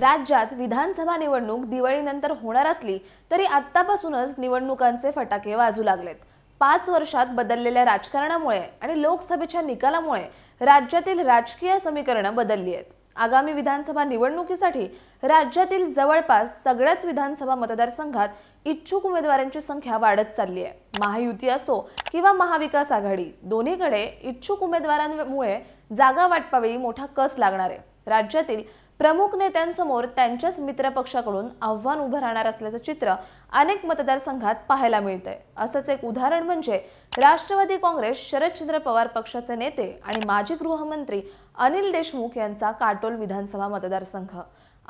राज्यात विधानसभा निवडणूक दिवाळीनंतर होणार असली तरी आत्तापासूनच निवडणुकांचे फटाके वाजू लागलेत पाच वर्षात बदललेल्या राजकारणामुळे आणि लोकसभेच्या निकालामुळे राज्यातील राजकीय समीकरणं बदलली आहेत आगामी विधानसभा निवडणुकीसाठी राज्यातील जवळपास सगळ्याच विधानसभा मतदारसंघात इच्छुक उमेदवारांची संख्या वाढत चालली आहे महायुती असो किंवा महाविकास आघाडी दोन्हीकडे इच्छुक उमेदवारांमुळे जागा वाटपावेळी मोठा कस लागणार आहे राज्यातील प्रमुख नेत्यांसमोर त्यांच्याच मित्रपक्षाकडून आव्हान उभं राहणार असल्याचं चित्र अनेक मतदारसंघात पाहायला मिळतंय असंच एक उदाहरण म्हणजे राष्ट्रवादी काँग्रेस शरदचंद्र पवार पक्षाचे नेते आणि माजी गृहमंत्री अनिल देशमुख यांचा काटोल विधानसभा मतदारसंघ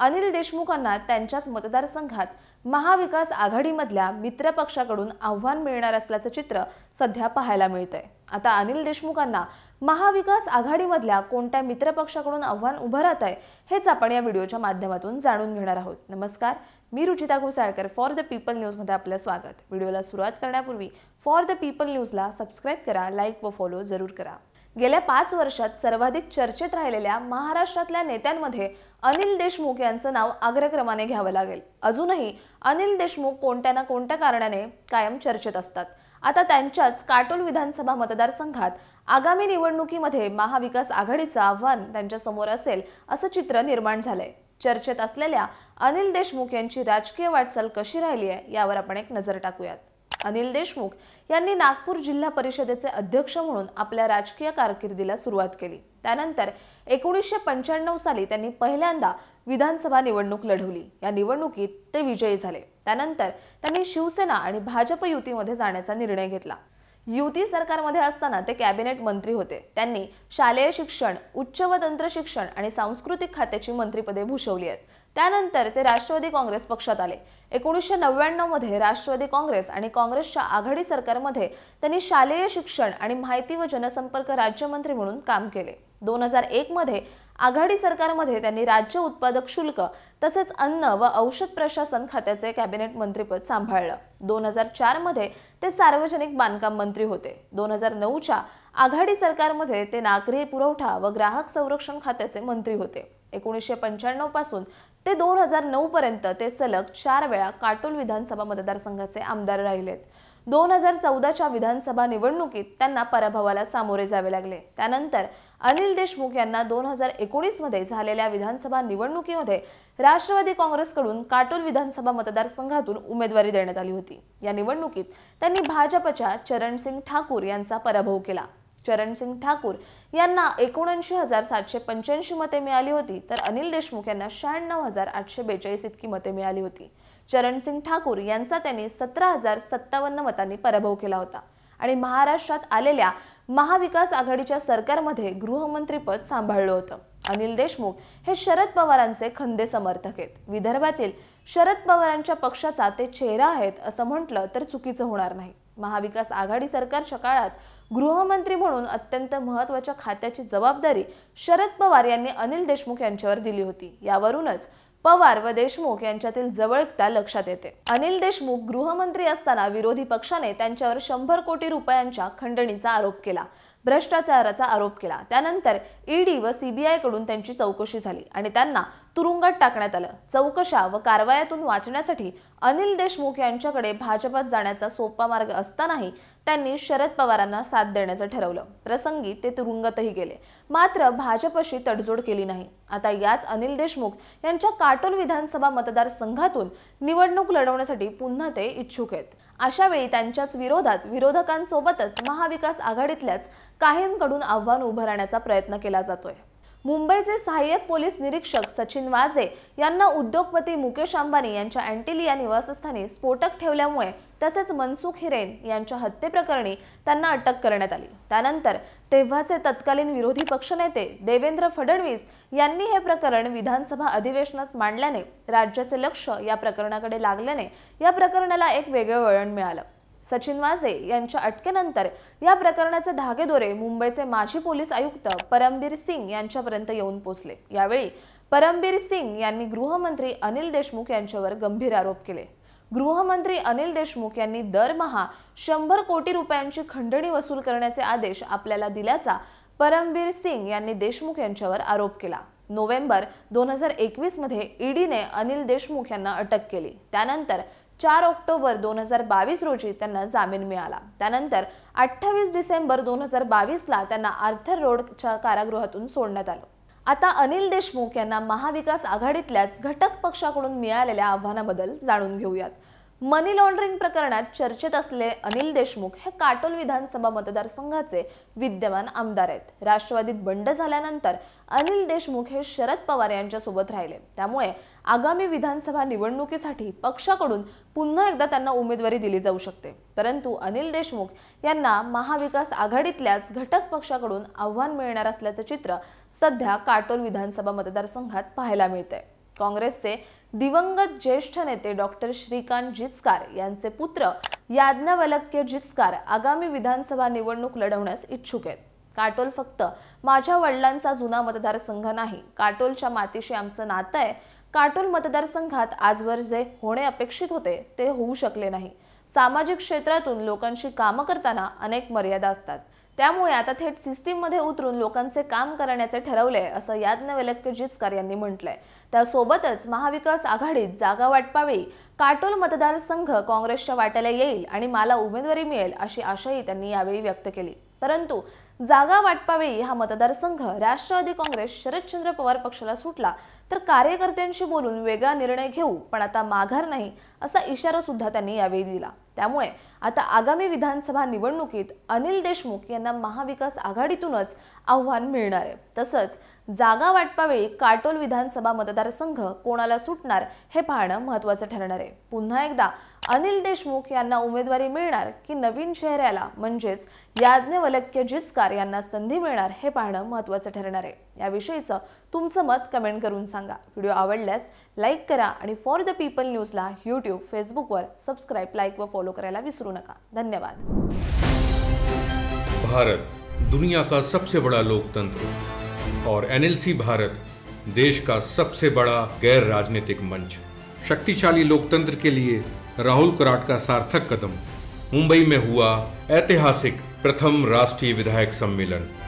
अनिल देशमुखांना त्यांच्याच मतदारसंघात महाविकास आघाडीमधल्या मित्रपक्षाकडून आव्हान मिळणार असल्याचं चित्र सध्या पाहायला मिळतंय आता अनिल देशमुखांना महाविकास आघाडीमधल्या कोणत्या मित्रपक्षाकडून आव्हान उभं राहत आहे हेच आपण या व्हिडिओच्या माध्यमातून जाणून घेणार आहोत नमस्कार मी Ruchita Ghosalkar for the people न्यूजमध्ये आपलं स्वागत व्हिडिओला सुरुवात करण्यापूर्वी फॉर द पीपल न्यूजला सबस्क्राईब करा लाईक व फॉलो जरूर करा गेल्या पाच वर्षात सर्वाधिक चर्चेत राहिलेल्या महाराष्ट्रातल्या नेत्यांमध्ये अनिल देशमुख यांचं नाव अग्रक्रमाने घ्यावं लागेल अजूनही अनिल देशमुख कोणत्या ना कोणत्या कारणाने कायम चर्चेत असतात आता त्यांच्याच काटोल विधानसभा मतदारसंघात आगामी निवडणुकीमध्ये महाविकास आघाडीचं आव्हान त्यांच्यासमोर असेल असं चित्र निर्माण झालंय चर्चेत असलेल्या अनिल देशमुख यांची राजकीय वाटचाल कशी राहिली आहे यावर आपण एक नजर टाकूयात अनिल देशमुख यांनी नागपूर जिल्हा परिषदेचे अध्यक्ष म्हणून आपल्या राजकीय कारकिर्दीला सुरुवात केली त्यानंतर एकोणीसशे पंच्याण्णव साली त्यांनी पहिल्यांदा विधानसभा निवडणूक लढवली या निवडणुकीत ते विजयी झाले त्यानंतर त्यांनी शिवसेना आणि भाजप युतीमध्ये जाण्याचा निर्णय घेतला युती सरकारमध्ये असताना ते कॅबिनेट मंत्री होते त्यांनी शालेय शिक्षण उच्च व तंत्र शिक्षण आणि सांस्कृतिक खात्याची मंत्रीपदे भूषवली आहेत त्यानंतर ते राष्ट्रवादी काँग्रेस पक्षात आले एकोणीसशे मध्ये राष्ट्रवादी काँग्रेस आणि काँग्रेसच्या आघाडी सरकारमध्ये त्यांनी शालेय शिक्षण आणि माहिती व जनसंपर्क राज्यमंत्री म्हणून काम केले दोन हजार एकमध्ये आघाडी सरकारमध्ये त्यांनी राज्य उत्पादक शुल्क तसेच अन्न व औषध प्रशासन खात्याचे कॅबिनेट मंत्रीपद सांभाळलं दोन हजार चारमध्ये ते सार्वजनिक बांधकाम मंत्री होते दोन हजार नऊच्या आघाडी सरकारमध्ये ते नागरी पुरवठा व ग्राहक संरक्षण खात्याचे मंत्री होते एकोणीसशे पंच्याण्णव पासून ते दोन हजार नऊपर्यंत ते सलग चार वेळा काटोल विधानसभा मतदारसंघाचे आमदार राहिलेत दोन हजार चौदाच्या विधानसभा निवडणुकीत त्यांना पराभवाला सामोरे जावे लागले त्यानंतर अनिल देशमुख यांना दोन हजार एकोणीसमध्ये झालेल्या विधानसभा निवडणुकीमध्ये राष्ट्रवादी काँग्रेसकडून काटोल विधानसभा मतदारसंघातून उमेदवारी देण्यात आली होती या निवडणुकीत त्यांनी भाजपच्या चरणसिंग ठाकूर यांचा पराभव केला चरणसिंग ठाकूर यांना एकोणऐंशी हजार सातशे पंच्याऐंशी मते मिळाली होती तर अनिल देशमुख यांना शहाण्णव हजार आठशे बेचाळीस इतकी मते मिळाली होती चरणसिंग ठाकूर यांचा त्यांनी सतरा हजार सत्तावन्न मतांनी पराभव केला होता आणि महाराष्ट्रात आलेल्या महाविकास आघाडीच्या सरकारमध्ये गृहमंत्रीपद सांभाळलं होतं अनिल देशमुख हे शरद पवारांचे खंदे समर्थक आहेत विदर्भातील शरद पवारांच्या पक्षाचा ते चेहरा आहेत असं म्हटलं तर चुकीचं होणार नाही महाविकास आघाडी सरकारच्या काळात गृहमंत्री म्हणून अत्यंत महत्त्वाच्या खात्याची जबाबदारी शरद पवार यांनी अनिल देशमुख यांच्यावर दिली होती यावरूनच पवार व देशमुख यांच्यातील त्या लक्षात येते अनिल देशमुख गृहमंत्री असताना विरोधी पक्षाने त्यांच्यावर शंभर कोटी रुपयांच्या खंडणीचा आरोप केला भ्रष्टाचाराचा आरोप केला त्यानंतर ईडी व कडून त्यांची चौकशी झाली आणि त्यांना तुरुंगात टाकण्यात आलं चौकशा व कारवायातून वाचण्यासाठी अनिल देशमुख यांच्याकडे भाजपात जाण्याचा सोपा मार्ग असतानाही त्यांनी शरद पवारांना साथ देण्याचं ठरवलं प्रसंगी ते तुरुंगातही गेले मात्र भाजपशी तडजोड केली नाही आता याच अनिल देशमुख यांच्या काटोल विधानसभा मतदारसंघातून निवडणूक लढवण्यासाठी पुन्हा ते इच्छुक आहेत अशा वेळी त्यांच्याच विरोधात विरोधकांसोबतच महाविकास आघाडीतल्याच काहींकडून आव्हान उभं राहण्याचा प्रयत्न केला जातोय मुंबईचे सहाय्यक पोलीस निरीक्षक सचिन वाजे यांना उद्योगपती मुकेश अंबानी यांच्या अँटिलिया निवासस्थानी स्फोटक ठेवल्यामुळे तसेच मनसुख हिरेन यांच्या हत्येप्रकरणी त्यांना अटक करण्यात आली त्यानंतर तेव्हाचे तत्कालीन विरोधी पक्षनेते देवेंद्र फडणवीस यांनी हे प्रकरण विधानसभा अधिवेशनात मांडल्याने राज्याचे लक्ष या प्रकरणाकडे लागल्याने या प्रकरणाला एक वेगळं वळण मिळालं सचिन वाजे यांच्या अटकेनंतर या प्रकरणाचे धागेदोरे मुंबईचे माजी पोलीस आयुक्त परमबीर सिंग यांच्यापर्यंत येऊन पोचले यावेळी परमबीर सिंग यांनी गृहमंत्री अनिल देशमुख यांच्यावर गंभीर आरोप केले गृहमंत्री अनिल देशमुख यांनी दरमहा शंभर कोटी रुपयांची खंडणी वसूल करण्याचे आदेश आपल्याला दिल्याचा परमबीर सिंग यांनी देशमुख यांच्यावर आरोप केला नोव्हेंबर दोन हजार एकवीसमध्ये ईडीने अनिल देशमुख यांना अटक केली त्यानंतर चार ऑक्टोबर दोन हजार बावीस रोजी त्यांना जामीन मिळाला त्यानंतर अठ्ठावीस डिसेंबर दोन हजार बावीसला त्यांना आर्थर रोडच्या कारागृहातून सोडण्यात आलं आता अनिल देशमुख यांना महाविकास आघाडीतल्याच घटक पक्षाकडून मिळालेल्या आव्हानाबद्दल जाणून घेऊयात मनी लॉन्ड्रिंग प्रकरणात चर्चेत असले अनिल देशमुख हे काटोल विधानसभा मतदारसंघाचे विद्यमान आमदार आहेत राष्ट्रवादीत बंड झाल्यानंतर अनिल देशमुख हे शरद पवार यांच्यासोबत राहिले त्यामुळे आगामी विधानसभा निवडणुकीसाठी पक्षाकडून पुन्हा एकदा त्यांना उमेदवारी दिली जाऊ शकते परंतु अनिल देशमुख यांना महाविकास आघाडीतल्याच घटक पक्षाकडून आव्हान मिळणार असल्याचं चित्र सध्या काटोल विधानसभा मतदारसंघात पाहायला मिळतंय काँग्रेसचे दिवंगत ज्येष्ठ नेते डॉक्टर श्रीकांत जिचकार यांचे पुत्र याज्ञवलक्य जिचकार आगामी विधानसभा निवडणूक लढवण्यास इच्छुक आहेत काटोल फक्त माझ्या वडिलांचा जुना मतदारसंघ नाही काटोलच्या मातीशी आमचं नातं आहे काटोल मतदारसंघात आजवर जे होणे अपेक्षित होते ते होऊ शकले नाही सामाजिक क्षेत्रातून लोकांशी कामं करताना अनेक मर्यादा असतात त्यामुळे आता थेट सिस्टीममध्ये उतरून लोकांचे काम करण्याचे ठरवले असं याज्ञवल्क्य जिचकार यांनी म्हटलंय त्यासोबतच महाविकास आघाडीत जागा वाटपावी काटोल मतदारसंघ काँग्रेसच्या वाट्याला येईल आणि मला उमेदवारी मिळेल अशी आशाही त्यांनी यावेळी व्यक्त केली परंतु जागा वाटपावेळी हा मतदारसंघ राष्ट्रवादी काँग्रेस शरदचंद्र पवार पक्षाला सुटला तर कार्यकर्त्यांशी बोलून वेगळा निर्णय घेऊ पण आता माघार नाही असा इशारा सुद्धा त्यांनी यावेळी दिला त्यामुळे आता आगामी विधानसभा निवडणुकीत अनिल देशमुख यांना महाविकास आघाडीतूनच आव्हान मिळणार आहे तसंच जागा वाटपावेळी काटोल विधानसभा मतदारसंघ कोणाला सुटणार हे पाहणं महत्वाचं ठरणार आहे पुन्हा एकदा अनिल देशमुख यांना उमेदवारी मिळणार नवीन चेहऱ्याला जिचकार यांना संधी मिळणार हे पाहणं महत्त्वाचं ठरणार आहे मत कमेंट करून सांगा व्हिडिओ आवडल्यास लाईक करा आणि फॉर द पीपल न्यूजला यूट्यूब फेसबुकवर सबस्क्राईब लाईक व फॉलो करायला विसरू नका धन्यवाद भारत दुनिया का सबसे बड़ा लोकतंत्र और एनएलसी भारत देश का सबसे बड़ा गैर राजनीतिक मंच शक्तिशाली लोकतंत्र के लिए राहुल कराट का सार्थक कदम मुंबई में हुआ ऐतिहासिक प्रथम राष्ट्रीय विधायक सम्मेलन